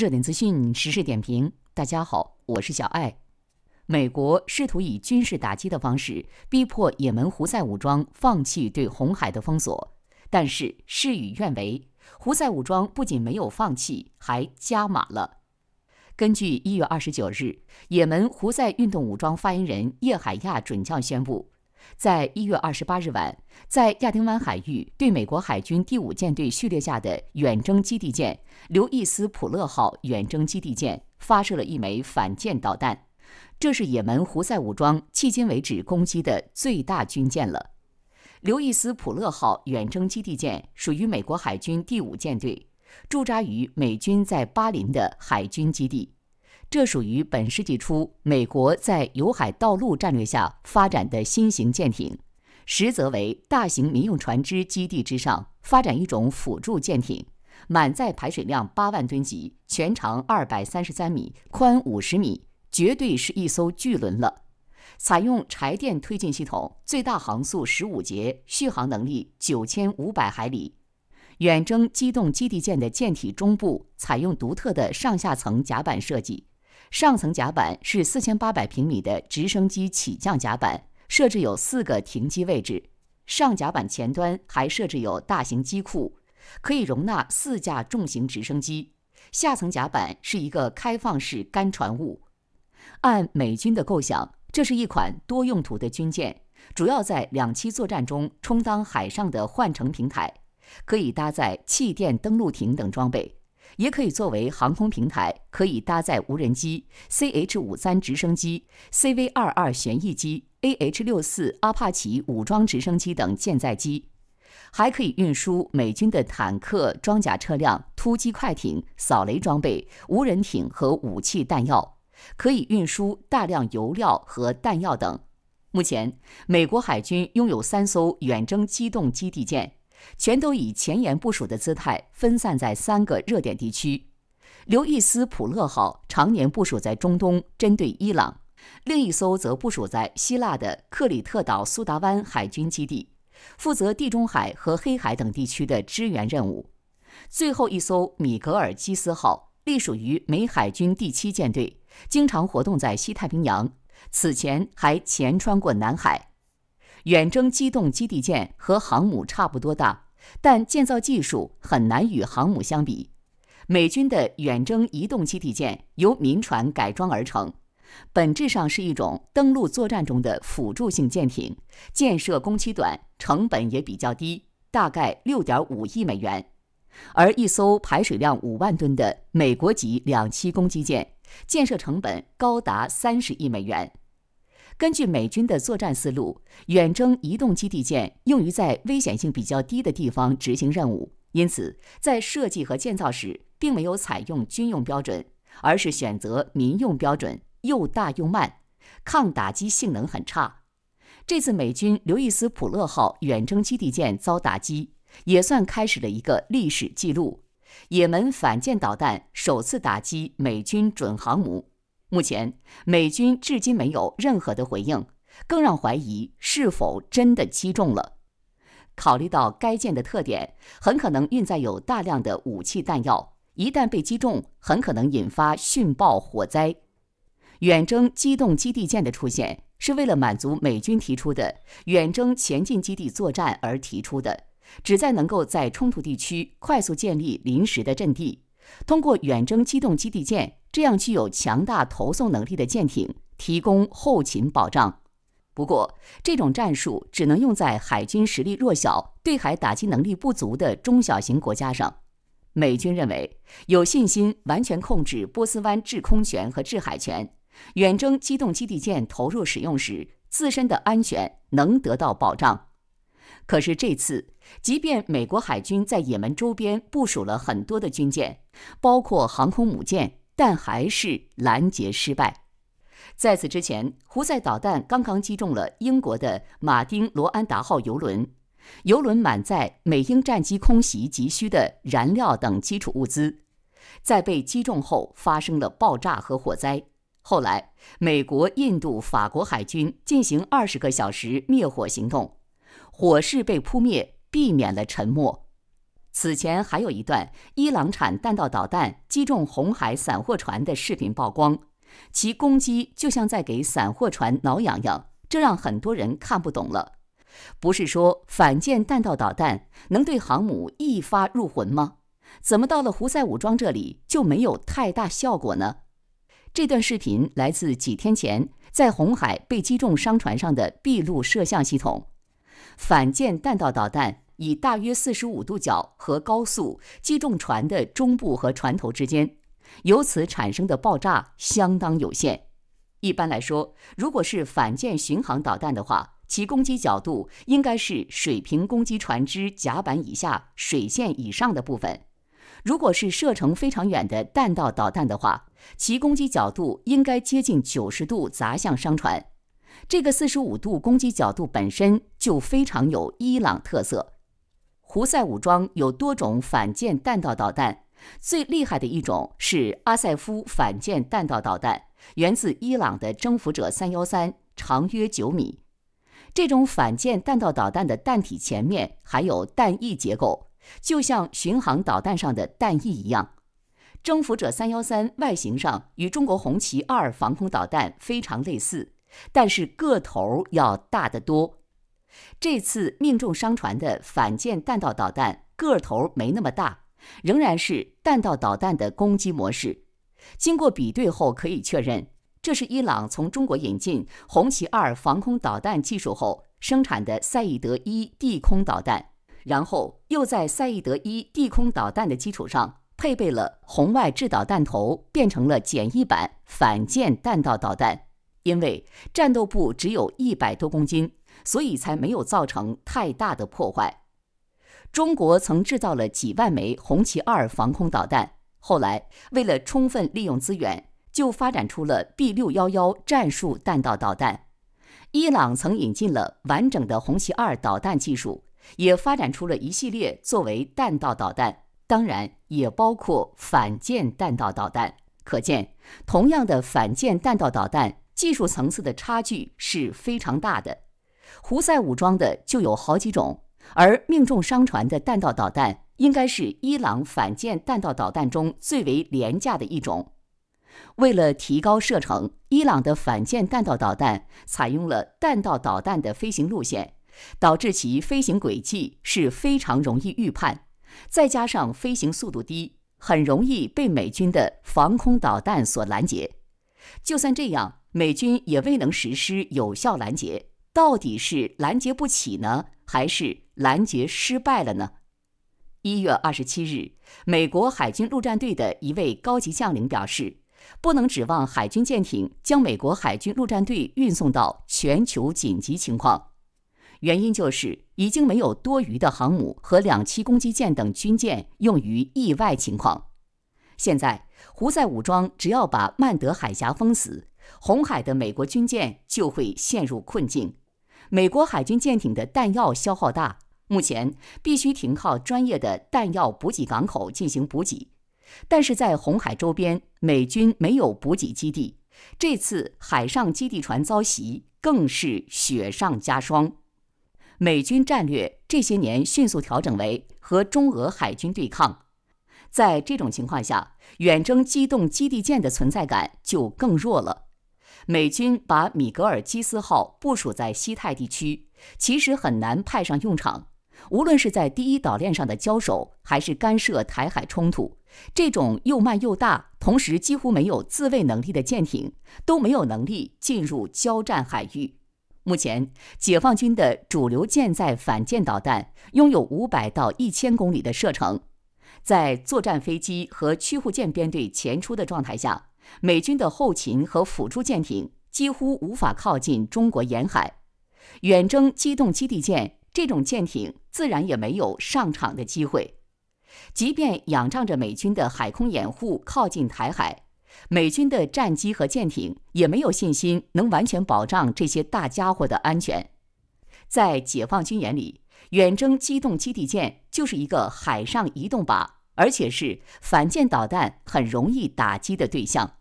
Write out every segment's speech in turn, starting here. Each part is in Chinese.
热点资讯，时事点评。大家好，我是小艾。美国试图以军事打击的方式逼迫也门胡塞武装放弃对红海的封锁，但是事与愿违，胡塞武装不仅没有放弃，还加码了。根据一月二十九日，也门胡塞运动武装发言人叶海亚准将宣布。在一月二十八日晚，在亚丁湾海域，对美国海军第五舰队序列下的远征基地舰“刘易斯·普勒号”远征基地舰发射了一枚反舰导弹。这是也门胡塞武装迄今为止攻击的最大军舰了。“刘易斯·普勒号”远征基地舰属于美国海军第五舰队，驻扎于美军在巴林的海军基地。这属于本世纪初美国在有海道路战略下发展的新型舰艇，实则为大型民用船只基地之上发展一种辅助舰艇，满载排水量八万吨级，全长二百三十三米，宽五十米，绝对是一艘巨轮了。采用柴电推进系统，最大航速十五节，续航能力九千五百海里。远征机动基地舰的舰体中部采用独特的上下层甲板设计。上层甲板是四千八百平米的直升机起降甲板，设置有四个停机位置。上甲板前端还设置有大型机库，可以容纳四架重型直升机。下层甲板是一个开放式干船坞。按美军的构想，这是一款多用途的军舰，主要在两栖作战中充当海上的换乘平台，可以搭载气垫登陆艇等装备。也可以作为航空平台，可以搭载无人机、CH 五三直升机、CV 二二旋翼机、AH 六四阿帕奇武装直升机等舰载机，还可以运输美军的坦克、装甲车辆、突击快艇、扫雷装备、无人艇和武器弹药，可以运输大量油料和弹药等。目前，美国海军拥有三艘远征机动基地舰。全都以前沿部署的姿态分散在三个热点地区。刘易斯·普勒号常年部署在中东，针对伊朗；另一艘则部署在希腊的克里特岛苏达湾海军基地，负责地中海和黑海等地区的支援任务。最后一艘米格尔·基斯号隶属于美海军第七舰队，经常活动在西太平洋，此前还潜穿过南海。远征机动基地舰和航母差不多大，但建造技术很难与航母相比。美军的远征移动基地舰由民船改装而成，本质上是一种登陆作战中的辅助性舰艇，建设工期短，成本也比较低，大概六点五亿美元。而一艘排水量五万吨的美国级两栖攻击舰，建设成本高达三十亿美元。根据美军的作战思路，远征移动基地舰用于在危险性比较低的地方执行任务，因此在设计和建造时并没有采用军用标准，而是选择民用标准，又大又慢，抗打击性能很差。这次美军“刘易斯·普勒”号远征基地舰遭打击，也算开始了一个历史记录：也门反舰导弹首次打击美军准航母。目前，美军至今没有任何的回应，更让怀疑是否真的击中了。考虑到该舰的特点，很可能运载有大量的武器弹药，一旦被击中，很可能引发殉爆火灾。远征机动基地舰的出现，是为了满足美军提出的远征前进基地作战而提出的，旨在能够在冲突地区快速建立临时的阵地。通过远征机动基地舰。这样具有强大投送能力的舰艇提供后勤保障。不过，这种战术只能用在海军实力弱小、对海打击能力不足的中小型国家上。美军认为，有信心完全控制波斯湾制空权和制海权，远征机动基地舰投入使用时，自身的安全能得到保障。可是这次，即便美国海军在也门周边部署了很多的军舰，包括航空母舰。但还是拦截失败。在此之前，胡塞导弹刚刚击中了英国的“马丁罗安达”号油轮，油轮满载美英战机空袭急需的燃料等基础物资，在被击中后发生了爆炸和火灾。后来，美国、印度、法国海军进行二十个小时灭火行动，火势被扑灭，避免了沉没。此前还有一段伊朗产弹道导弹击中红海散货船的视频曝光，其攻击就像在给散货船挠痒痒，这让很多人看不懂了。不是说反舰弹道导弹能对航母一发入魂吗？怎么到了胡塞武装这里就没有太大效果呢？这段视频来自几天前在红海被击中商船上的闭路摄像系统，反舰弹道导弹。以大约四十五度角和高速击中船的中部和船头之间，由此产生的爆炸相当有限。一般来说，如果是反舰巡航导弹的话，其攻击角度应该是水平攻击船只甲板以下、水线以上的部分；如果是射程非常远的弹道导弹的话，其攻击角度应该接近九十度砸向商船。这个四十五度攻击角度本身就非常有伊朗特色。胡塞武装有多种反舰弹道导弹，最厉害的一种是阿塞夫反舰弹道导弹，源自伊朗的征服者三幺三，长约九米。这种反舰弹道导弹的弹体前面还有弹翼结构，就像巡航导弹上的弹翼一样。征服者三幺三外形上与中国红旗二防空导弹非常类似，但是个头要大得多。这次命中商船的反舰弹道导弹个头没那么大，仍然是弹道导弹的攻击模式。经过比对后，可以确认这是伊朗从中国引进“红旗二”防空导弹技术后生产的“赛义德一”地空导弹，然后又在“赛义德一”地空导弹的基础上配备了红外制导弹头，变成了简易版反舰弹道导弹。因为战斗部只有一百多公斤。所以才没有造成太大的破坏。中国曾制造了几万枚红旗二防空导弹，后来为了充分利用资源，就发展出了 B 六幺幺战术弹道导弹。伊朗曾引进了完整的红旗二导弹技术，也发展出了一系列作为弹道导弹，当然也包括反舰弹道导弹。可见，同样的反舰弹道导弹技术层次的差距是非常大的。胡塞武装的就有好几种，而命中商船的弹道导弹应该是伊朗反舰弹道导弹中最为廉价的一种。为了提高射程，伊朗的反舰弹道导弹采用了弹道导弹的飞行路线，导致其飞行轨迹是非常容易预判。再加上飞行速度低，很容易被美军的防空导弹所拦截。就算这样，美军也未能实施有效拦截。到底是拦截不起呢，还是拦截失败了呢？一月二十七日，美国海军陆战队的一位高级将领表示，不能指望海军舰艇将美国海军陆战队运送到全球紧急情况。原因就是已经没有多余的航母和两栖攻击舰等军舰用于意外情况。现在，胡塞武装只要把曼德海峡封死，红海的美国军舰就会陷入困境。美国海军舰艇的弹药消耗大，目前必须停靠专业的弹药补给港口进行补给。但是在红海周边，美军没有补给基地，这次海上基地船遭袭更是雪上加霜。美军战略这些年迅速调整为和中俄海军对抗，在这种情况下，远征机动基地舰的存在感就更弱了。美军把米格尔基斯号部署在西太地区，其实很难派上用场。无论是在第一岛链上的交手，还是干涉台海冲突，这种又慢又大，同时几乎没有自卫能力的舰艇，都没有能力进入交战海域。目前，解放军的主流舰载反舰导弹拥有五百到一千公里的射程，在作战飞机和驱护舰编队前出的状态下。美军的后勤和辅助舰艇几乎无法靠近中国沿海，远征机动基地舰这种舰艇自然也没有上场的机会。即便仰仗着美军的海空掩护靠近台海，美军的战机和舰艇也没有信心能完全保障这些大家伙的安全。在解放军眼里，远征机动基地舰就是一个海上移动靶。而且是反舰导弹很容易打击的对象。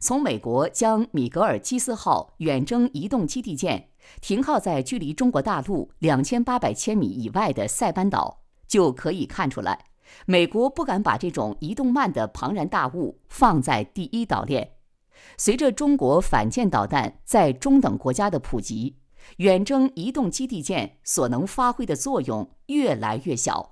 从美国将米格尔基斯号远征移动基地舰停靠在距离中国大陆两千八百千米以外的塞班岛，就可以看出来，美国不敢把这种移动慢的庞然大物放在第一岛链。随着中国反舰导弹在中等国家的普及，远征移动基地舰所能发挥的作用越来越小。